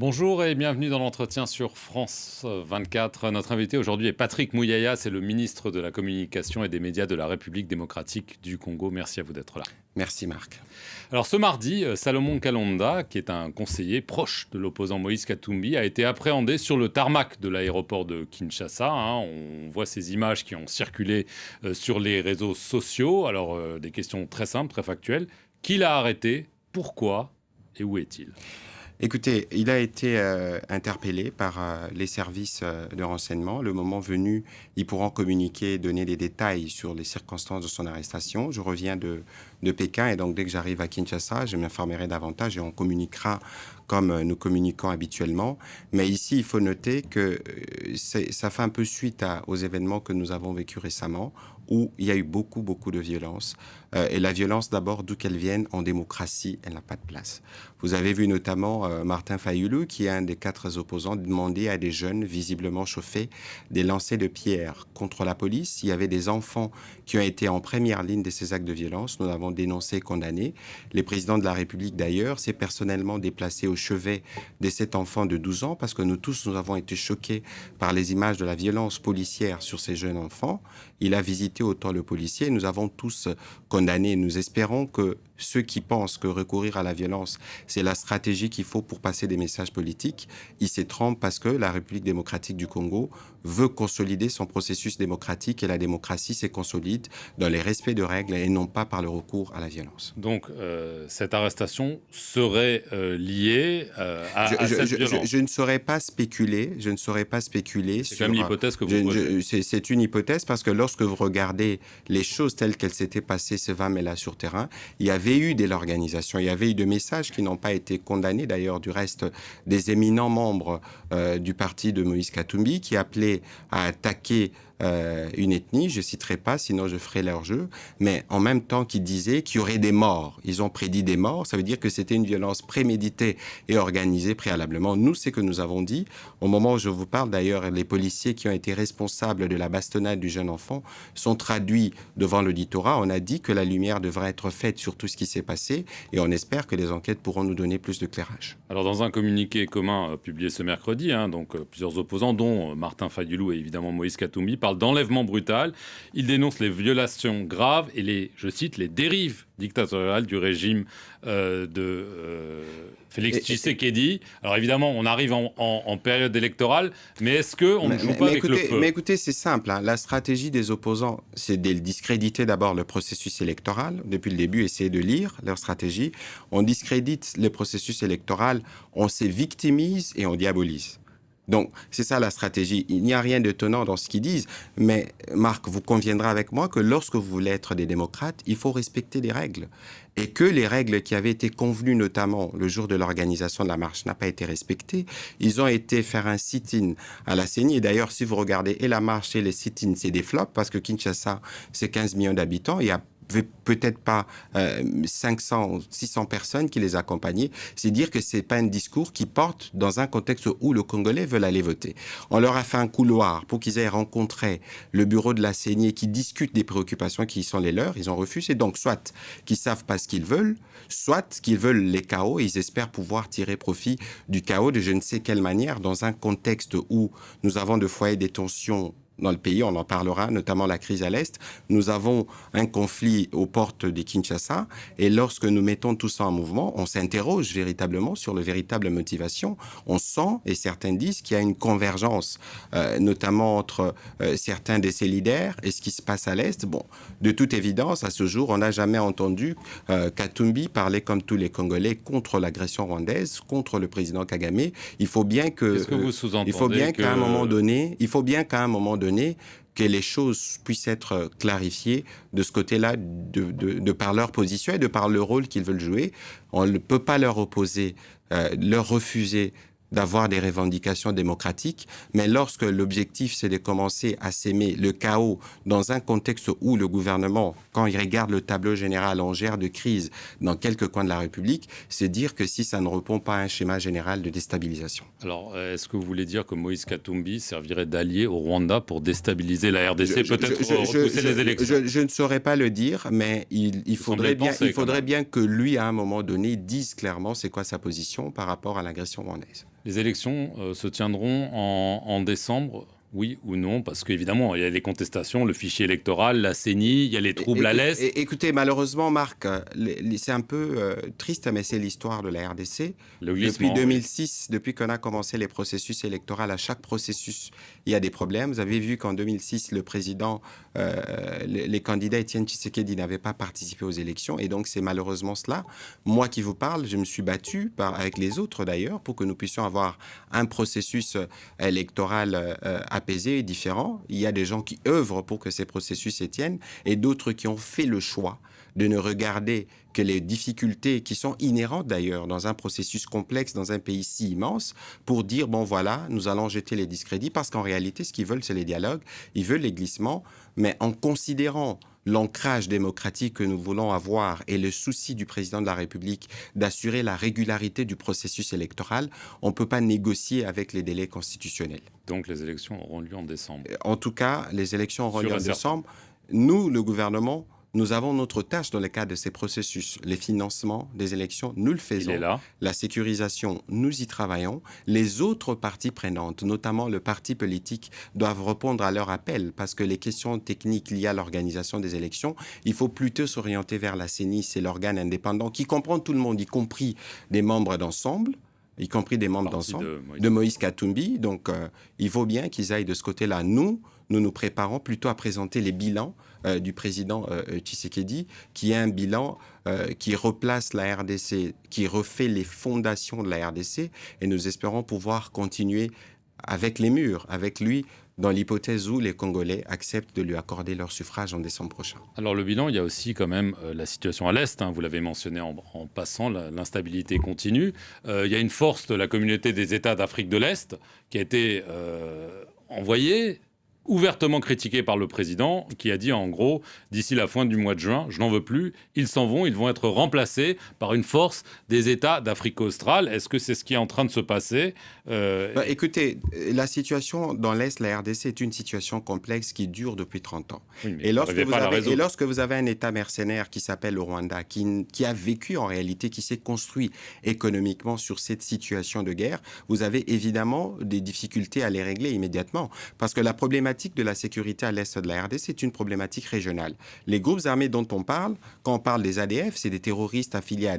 Bonjour et bienvenue dans l'entretien sur France 24. Notre invité aujourd'hui est Patrick Mouyaya, c'est le ministre de la Communication et des Médias de la République démocratique du Congo. Merci à vous d'être là. Merci Marc. Alors ce mardi, euh, Salomon Kalonda, qui est un conseiller proche de l'opposant Moïse Katumbi, a été appréhendé sur le tarmac de l'aéroport de Kinshasa. Hein. On voit ces images qui ont circulé euh, sur les réseaux sociaux. Alors euh, des questions très simples, très factuelles. Qui l'a arrêté Pourquoi Et où est-il Écoutez, il a été euh, interpellé par euh, les services euh, de renseignement. Le moment venu, ils pourront communiquer, donner des détails sur les circonstances de son arrestation. Je reviens de, de Pékin. Et donc, dès que j'arrive à Kinshasa, je m'informerai davantage et on communiquera comme euh, nous communiquons habituellement. Mais ici, il faut noter que euh, ça fait un peu suite aux événements que nous avons vécus récemment, où il y a eu beaucoup, beaucoup de violence. Euh, et la violence, d'abord, d'où qu'elle vienne, en démocratie, elle n'a pas de place. Vous avez vu notamment Martin Fayoulou, qui est un des quatre opposants, demander à des jeunes visiblement chauffés des lancers de pierres contre la police. Il y avait des enfants qui ont été en première ligne de ces actes de violence. Nous avons dénoncés dénoncé, condamné. Les présidents de la République, d'ailleurs, s'est personnellement déplacé au chevet des sept enfants de 12 ans parce que nous tous, nous avons été choqués par les images de la violence policière sur ces jeunes enfants. Il a visité autant le policier. Nous avons tous condamné. Nous espérons que ceux qui pensent que recourir à la violence, c'est la stratégie qu'il faut pour passer des messages politiques, ils se trompent parce que la République démocratique du Congo veut consolider son processus démocratique et la démocratie s'est consolide dans les respects de règles et non pas par le recours à la violence. Donc euh, cette arrestation serait euh, liée euh, à, je, cette violence. je, ne saurais pas spéculer. Je ne saurais pas spéculer. C'est une l'hypothèse que vous. C'est une hypothèse parce que lorsque vous regardez les choses telles qu'elles s'étaient passées ce 20 mai là sur terrain, il y avait eu dès l'organisation. Il y avait eu des messages qui n'ont pas été condamnés, d'ailleurs, du reste des éminents membres euh, du parti de Moïse Katumbi, qui appelaient à attaquer euh, une ethnie, je ne citerai pas, sinon je ferai leur jeu, mais en même temps qu'ils disaient qu'il y aurait des morts, ils ont prédit des morts, ça veut dire que c'était une violence préméditée et organisée préalablement. Nous, c'est que nous avons dit, au moment où je vous parle d'ailleurs, les policiers qui ont été responsables de la bastonnade du jeune enfant sont traduits devant l'auditorat. On a dit que la lumière devrait être faite sur tout ce qui s'est passé et on espère que les enquêtes pourront nous donner plus de clairage. Alors dans un communiqué commun euh, publié ce mercredi, hein, donc euh, plusieurs opposants, dont Martin Fadulou et évidemment Moïse katoumi par d'enlèvement brutal. Il dénonce les violations graves et les, je cite, les dérives dictatoriales du régime euh, de euh, Félix Tshisekedi. Alors évidemment, on arrive en, période électorale, mais est-ce que on ne joue pas avec le feu Mais écoutez, c'est simple. Hein. La stratégie des opposants, c'est de discréditer d'abord le processus électoral. Depuis le début, essayer de lire leur stratégie. On discrédite le processus électoral, on se victimise et on diabolise. Donc, c'est ça la stratégie. Il n'y a rien d'étonnant dans ce qu'ils disent, mais Marc, vous conviendrez avec moi que lorsque vous voulez être des démocrates, il faut respecter les règles. Et que les règles qui avaient été convenues, notamment le jour de l'organisation de la marche, n'ont pas été respectées. Ils ont été faire un sit-in à la CENI. Et d'ailleurs, si vous regardez et la marche et les sit ins c'est des flops, parce que Kinshasa, c'est 15 millions d'habitants. Il y a peut-être pas euh, 500, 600 personnes qui les accompagnaient. C'est dire que c'est pas un discours qui porte dans un contexte où le Congolais veut aller voter. On leur a fait un couloir pour qu'ils aient rencontré le bureau de la saignée qui discute des préoccupations qui sont les leurs. Ils ont refusé. Donc, soit qu'ils savent pas ce qu'ils veulent, soit qu'ils veulent les chaos ils espèrent pouvoir tirer profit du chaos de je ne sais quelle manière dans un contexte où nous avons de foyers des tensions dans le pays, on en parlera, notamment la crise à l'Est. Nous avons un conflit aux portes des Kinshasa et lorsque nous mettons tout ça en mouvement, on s'interroge véritablement sur le véritable motivation. On sent, et certains disent, qu'il y a une convergence, euh, notamment entre euh, certains de ces leaders et ce qui se passe à l'Est. Bon, de toute évidence, à ce jour, on n'a jamais entendu euh, Katumbi parler comme tous les Congolais contre l'agression rwandaise, contre le président Kagame. Il faut bien que... vous Il faut bien qu'à un moment donné, il faut bien qu'à un moment donné, que les choses puissent être clarifiées de ce côté-là, de, par leur position et de par le rôle qu'ils veulent jouer. On ne peut pas leur opposer, euh, leur refuser d'avoir des revendications démocratiques, mais lorsque l'objectif c'est de commencer à s'aimer le chaos dans un contexte où le gouvernement, quand il regarde le tableau général en gère de crise dans quelques coins de la République, c'est dire que si ça ne répond pas à un schéma général de déstabilisation. Alors, euh, est-ce que vous voulez dire que Moïse Katumbi servirait d'allié au Rwanda pour déstabiliser la RDC, peut-être repousser je, ne saurais pas le dire, mais il, faudrait, il faudrait bien que lui, à un moment donné, dise clairement c'est quoi sa position par rapport à l'agression rwandaise. Les élections euh, se tiendront en, décembre oui ou non Parce qu'évidemment, il y a les contestations, le fichier électoral, la CENI, il y a les troubles à l'Est. Écoutez, malheureusement, Marc, hein, c'est un peu euh, triste, hein, mais c'est l'histoire de la RDC. depuis 2006, depuis qu'on a commencé les processus électoraux, à chaque processus, il y a des problèmes. Vous avez vu qu'en 2006, le président, euh, les, candidats Étienne Tshisekedi n'avaient pas participé aux élections. Et donc, c'est malheureusement cela. Moi qui vous parle, je me suis battu, avec les autres d'ailleurs, pour que nous puissions avoir un processus euh, électoral apaisé et différent. Il y a des gens qui œuvrent pour que ces processus s'étiennent et d'autres qui ont fait le choix de ne regarder que les difficultés qui sont inhérentes d'ailleurs dans un processus complexe, dans un pays si immense, pour dire, bon voilà, nous allons jeter les discrédits, parce qu'en réalité, ce qu'ils veulent, c'est les dialogues, ils veulent les glissements, mais en considérant l'ancrage démocratique que nous voulons avoir et le souci du président de la République d'assurer la régularité du processus électoral, on ne peut pas négocier avec les délais constitutionnels. Donc les élections auront lieu en décembre En tout cas, les élections auront lieu en décembre. Nous, le gouvernement, nous avons notre tâche dans le cadre de ces processus. Les financements des élections, nous le faisons. Là. La sécurisation, nous y travaillons. Les autres parties prenantes, notamment le parti politique, doivent répondre à leur appel parce que les questions techniques liées à l'organisation des élections, il faut plutôt s'orienter vers la CENI, c'est l'organe indépendant qui comprend tout le monde, y compris des membres d'ensemble y compris des membres d'ensemble, de, Moïse, Katumbi. Donc, euh, il vaut bien qu'ils aillent de ce côté-là. Nous, nous nous préparons plutôt à présenter les bilans euh, du président euh, Tshisekedi, qui est un bilan qui replace la RDC, qui refait les fondations de la RDC. Et nous espérons pouvoir continuer avec les murs, avec lui, dans l'hypothèse où les Congolais acceptent de lui accorder leur suffrage en décembre prochain. Alors le bilan, il y a aussi quand même euh, la situation à l'Est, hein, vous l'avez mentionné en, passant, l'instabilité continue. Euh, il y a une force de la communauté des États d'Afrique de l'Est qui a été euh, envoyée ouvertement critiqué par le président qui a dit en gros d'ici la fin du mois de juin, je n'en veux plus, ils s'en vont, ils vont être remplacés par une force des États d'Afrique australe. Est-ce que c'est ce qui est en train de se passer euh, bah, Écoutez, la situation dans l'Est, la RDC, est une situation complexe qui dure depuis 30 ans. et, lorsque vous avez, lorsque vous avez, un État mercenaire qui s'appelle le Rwanda, qui, qui a vécu en réalité, qui s'est construit économiquement sur cette situation de guerre, vous avez évidemment des difficultés à les régler immédiatement. Parce que la problématique de la sécurité à l'est de la RD, c'est une problématique régionale. Les groupes armés dont on parle, quand on parle des ADF, c'est des terroristes affiliés à,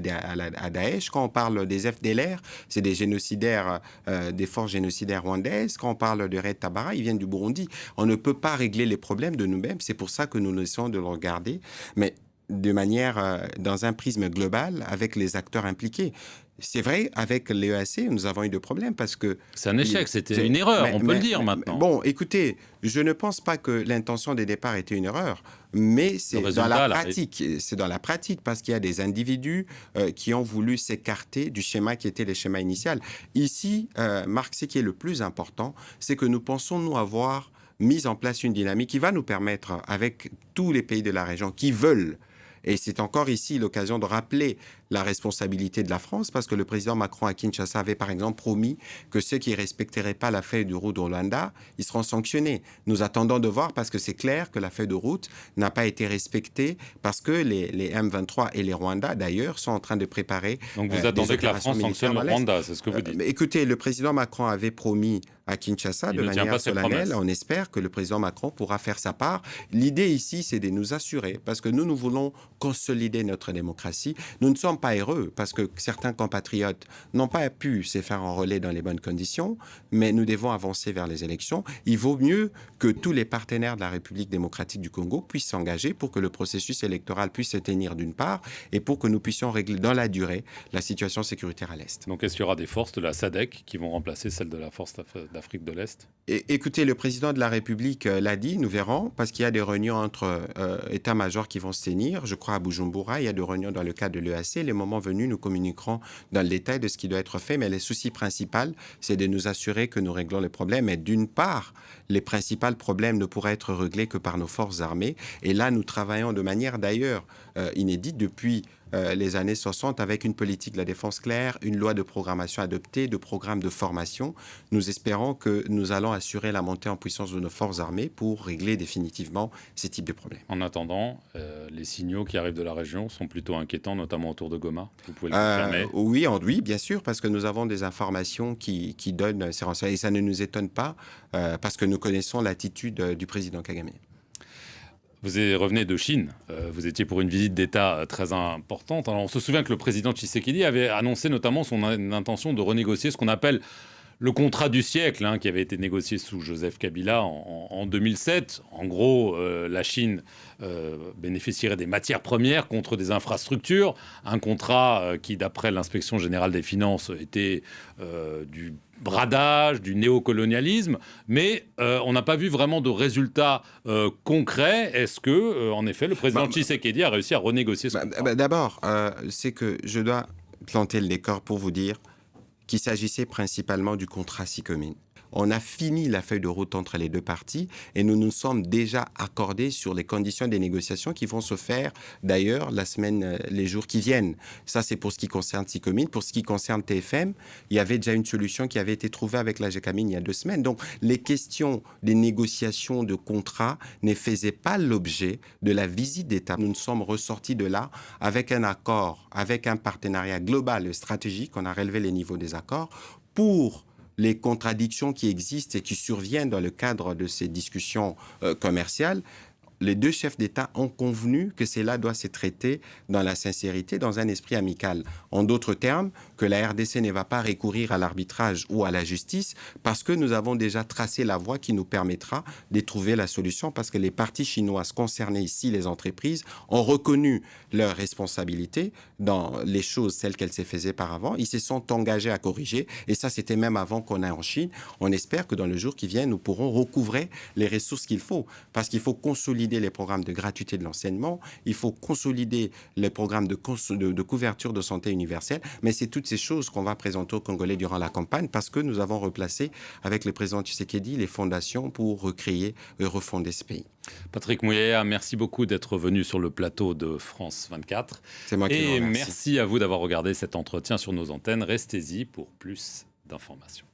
à, Daesh. Quand on parle des FDLR, c'est des génocidaires, euh, des forces génocidaires rwandaises. Quand on parle de Red Tabara, ils viennent du Burundi. On ne peut pas régler les problèmes de nous-mêmes. C'est pour ça que nous essayons de le regarder. Mais de manière, euh, dans un prisme global avec les acteurs impliqués. C'est vrai, avec l'EAC, e nous avons eu des problèmes parce que... C'est un échec, c'était une erreur, on peut le dire maintenant. Bon, écoutez, je ne pense pas que l'intention des départs était une erreur, mais c'est dans la pratique. C'est dans la pratique parce qu'il y a des individus euh, qui ont voulu s'écarter du schéma qui était le schéma initial. Ici, euh, Marc, ce qui est le plus important, c'est que nous pensons nous avoir mis en place une dynamique qui va nous permettre, avec tous les pays de la région qui veulent et c'est encore ici l'occasion de rappeler la responsabilité de la France, parce que le président Macron à Kinshasa avait par exemple promis que ceux qui ne respecteraient pas la feuille de route Rwanda, ils seront sanctionnés. Nous attendons de voir, parce que c'est clair que la feuille de route n'a pas été respectée, parce que les, les M23 et les Rwandais, d'ailleurs, sont en train de préparer. Donc vous euh, attendez que la France sanctionne le Rwanda, c'est ce que vous euh, dites. écoutez, le président Macron avait promis à Kinshasa de manière solennelle. On espère que le président Macron pourra faire sa part. L'idée ici, c'est de nous assurer, parce que nous, nous voulons consolider notre démocratie. Nous ne sommes pas heureux parce que certains compatriotes n'ont pas pu se faire enrôler dans les bonnes conditions, mais nous devons avancer vers les élections. Il vaut mieux que tous les partenaires de la République démocratique du Congo puissent s'engager pour que le processus électoral puisse se tenir d'une part et pour que nous puissions régler dans la durée la situation sécuritaire à l'Est. Donc est-ce qu'il y aura des forces de la SADEC qui vont remplacer celles de la force d'Afrique de l'Est Écoutez, le président de la République euh, l'a dit, nous verrons, parce qu'il y a des réunions entre euh, états-majors qui vont se tenir, je crois à Bujumbura, il y a des réunions dans le cadre de l'EAC, le moment venu, nous communiquerons dans le détail de ce qui doit être fait, mais le souci principal, c'est de nous assurer que nous réglons les problèmes et d'une part, les principaux problèmes ne pourraient être réglés que par nos forces armées. Et là, nous travaillons de manière d'ailleurs euh, inédite depuis euh, les années 60 avec une politique de la défense claire, une loi de programmation adoptée, de programmes de formation. Nous espérons que nous allons assurer la montée en puissance de nos forces armées pour régler définitivement ces types de problèmes. En attendant, euh, les signaux qui arrivent de la région sont plutôt inquiétants, notamment autour de Goma. Vous pouvez le confirmer Oui, en, bien sûr, parce que nous avons des informations qui, qui donnent ces renseignements. Et ça ne nous étonne pas, parce que nous connaissons l'attitude euh, du président Kagame. Vous revenez de Chine, euh, vous étiez pour une visite d'État euh, très importante. on se souvient que le président Tshisekedi avait annoncé notamment son intention de renégocier ce qu'on appelle le contrat du siècle, hein, qui avait été négocié sous Joseph Kabila en, 2007. En gros, la Chine bénéficierait des matières premières contre des infrastructures, un contrat qui, d'après l'inspection générale des finances, était du bradage, du néocolonialisme, mais euh, on n'a pas vu vraiment de résultats euh, concrets. Est-ce que, euh, en effet, le président bah, Tshisekedi a réussi à renégocier ce bah, contrat bah, D'abord, c'est que je dois planter le décor pour vous dire qu'il s'agissait principalement du contrat Sicomine on a fini la feuille de route entre les deux parties et nous nous sommes déjà accordés sur les conditions des négociations qui vont se faire d'ailleurs la semaine, euh, les jours qui viennent. Ça, c'est pour ce qui concerne Ticomine. Pour ce qui concerne TFM, il y avait déjà une solution qui avait été trouvée avec la GECAMINE il y a deux semaines. Donc, les questions des négociations de contrat ne faisaient pas l'objet de la visite d'État. Nous, nous sommes ressortis de là avec un accord, avec un partenariat global stratégique. On a relevé les niveaux des accords pour les contradictions qui existent et qui surviennent dans le cadre de ces discussions euh, commerciales, les deux chefs d'État ont convenu que cela doit se traiter dans la sincérité, dans un esprit amical. En d'autres termes, que la RDC ne va pas recourir à l'arbitrage ou à la justice parce que nous avons déjà tracé la voie qui nous permettra de trouver la solution parce que les parties chinoises concernées ici, les entreprises, ont reconnu leur responsabilité dans les choses, celles qu'elles se faisaient par avant. Ils se sont engagés à corriger et ça, c'était même avant qu'on ait en Chine. On espère que dans le jour qui vient, nous pourrons recouvrer les ressources qu'il faut parce qu'il faut consolider les programmes de gratuité de l'enseignement, il faut consolider les programmes de, couverture de santé universelle, mais c'est tout ces choses qu'on va présenter aux Congolais durant la campagne parce que nous avons replacé avec le président Tshisekedi les fondations pour recréer et refonder ce pays. Patrick Mouilléa, merci beaucoup d'être venu sur le plateau de France 24. C'est moi qui Et merci à vous d'avoir regardé cet entretien sur nos antennes. Restez-y pour plus d'informations.